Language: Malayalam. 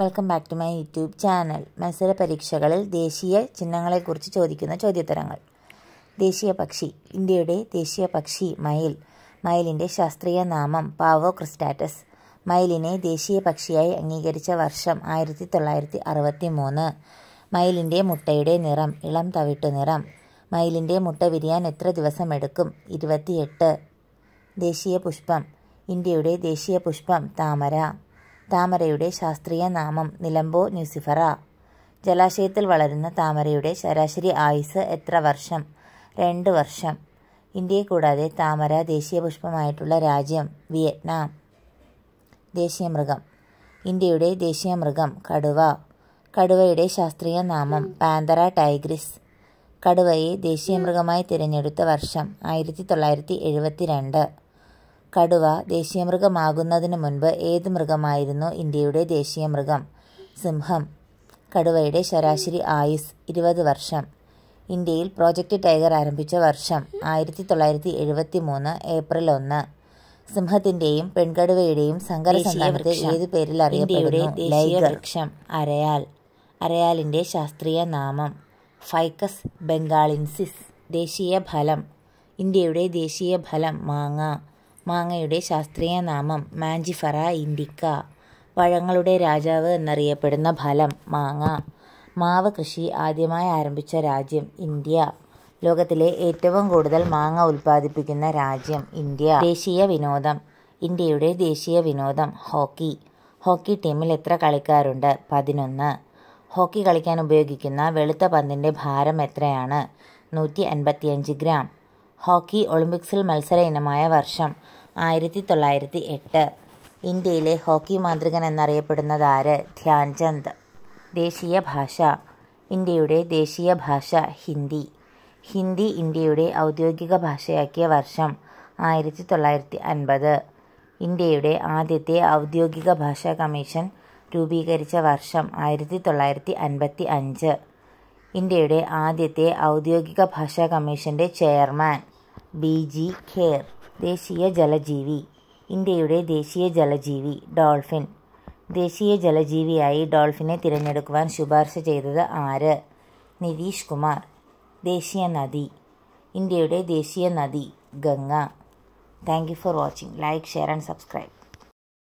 welcome back to my YouTube channel മത്സര പരീക്ഷകളിൽ ദേശീയ ചിഹ്നങ്ങളെക്കുറിച്ച് ചോദിക്കുന്ന ചോദ്യോത്തരങ്ങൾ ദേശീയ പക്ഷി ഇന്ത്യയുടെ ദേശീയ പക്ഷി മയിൽ മയിലിൻ്റെ ശാസ്ത്രീയ നാമം പാവോ ക്രിസ്റ്റാറ്റസ് മയിലിനെ ദേശീയ പക്ഷിയായി അംഗീകരിച്ച വർഷം ആയിരത്തി തൊള്ളായിരത്തി അറുപത്തി മൂന്ന് മയിലിൻ്റെ മുട്ടയുടെ നിറം ഇളം തവിട്ട് നിറം മയിലിൻ്റെ മുട്ട വിരിയാൻ എത്ര ദിവസം എടുക്കും ഇരുപത്തിയെട്ട് ദേശീയ പുഷ്പം ഇന്ത്യയുടെ ദേശീയ പുഷ്പം താമര താമരയുടെ ശാസ്ത്രീയ നാമം നിലമ്പോ ന്യൂസിഫറ ജലാശയത്തിൽ വളരുന്ന താമരയുടെ ശരാശരി ആയുസ് എത്ര വർഷം രണ്ട് വർഷം ഇന്ത്യയെ കൂടാതെ താമര ദേശീയ പുഷ്പമായിട്ടുള്ള രാജ്യം വിയറ്റ്നാം ദേശീയ മൃഗം ഇന്ത്യയുടെ ദേശീയ മൃഗം കടുവ കടുവയുടെ ശാസ്ത്രീയ നാമം പാന്തറ ടൈഗ്രിസ് കടുവയെ ദേശീയ മൃഗമായി തിരഞ്ഞെടുത്ത വർഷം ആയിരത്തി തൊള്ളായിരത്തി രണ്ട് കടുവ ദേശീയമൃഗമാകുന്നതിന് മുൻപ് ഏത് മൃഗമായിരുന്നു ഇന്ത്യയുടെ ദേശീയ മൃഗം സിംഹം കടുവയുടെ ശരാശരി ആയുസ് ഇരുപത് വർഷം ഇന്ത്യയിൽ പ്രോജക്റ്റ് ടൈഗർ ആരംഭിച്ച വർഷം ആയിരത്തി തൊള്ളായിരത്തി എഴുപത്തി മൂന്ന് ഏപ്രിൽ ഒന്ന് സിംഹത്തിന്റെയും പെൺകടുവയുടെയും സങ്കര സംഘത്തെ ഏതു പേരിൽ അറിയപ്പെടുന്നു ലൈഗവൃക്ഷം അരയാൽ അരയാലിന്റെ ശാസ്ത്രീയ നാമം ഫൈക്കസ് ബംഗാളിൻസിസ് ദേശീയ ഫലം ഇന്ത്യയുടെ ദേശീയ ഫലം മാങ്ങ മാങ്ങയുടെ ശാസ്ത്രീയ നാമം മാഞ്ചിഫറ ഇൻഡിക്ക പഴങ്ങളുടെ രാജാവ് എന്നറിയപ്പെടുന്ന ഫലം മാങ്ങ മാവ് കൃഷി ആദ്യമായി ആരംഭിച്ച രാജ്യം ഇന്ത്യ ലോകത്തിലെ ഏറ്റവും കൂടുതൽ മാങ്ങ ഉൽപ്പാദിപ്പിക്കുന്ന രാജ്യം ഇന്ത്യ ദേശീയ വിനോദം ഇന്ത്യയുടെ ദേശീയ വിനോദം ഹോക്കി ഹോക്കി ടീമിൽ എത്ര കളിക്കാരുണ്ട് പതിനൊന്ന് ഹോക്കി കളിക്കാൻ ഉപയോഗിക്കുന്ന വെളുത്ത പന്തിൻ്റെ ഭാരം എത്രയാണ് നൂറ്റി അൻപത്തിയഞ്ച് ഗ്രാം ഹോക്കി ഒളിമ്പിക്സിൽ മത്സര ഇനമായ വർഷം ആയിരത്തി തൊള്ളായിരത്തി എട്ട് ഇന്ത്യയിലെ ഹോക്കി മാന്ത്രികൻ എന്നറിയപ്പെടുന്നതാര് ധ്യാൻചന്ദ് ദേശീയ ഭാഷ ഇന്ത്യയുടെ ദേശീയ ഭാഷ ഹിന്ദി ഹിന്ദി ഇന്ത്യയുടെ ഔദ്യോഗിക ഭാഷയാക്കിയ വർഷം ആയിരത്തി തൊള്ളായിരത്തി അൻപത് ഇന്ത്യയുടെ ആദ്യത്തെ ഔദ്യോഗിക ഭാഷാ കമ്മീഷൻ രൂപീകരിച്ച വർഷം ആയിരത്തി തൊള്ളായിരത്തി അൻപത്തി അഞ്ച് ഇന്ത്യയുടെ ആദ്യത്തെ ഔദ്യോഗിക ഭാഷാ കമ്മീഷൻ്റെ ചെയർമാൻ ബി ജി ഖേർ ദേശീയ ജലജീവി ഇന്ത്യയുടെ ദേശീയ ജലജീവി ഡോൾഫിൻ ദേശീയ ജലജീവിയായി ഡോൾഫിനെ തിരഞ്ഞെടുക്കുവാൻ ശുപാർശ ചെയ്തത് ആര് നിതീഷ് കുമാർ ദേശീയ നദി ഇന്ത്യയുടെ ദേശീയ നദി Ganga thank you for watching like share and subscribe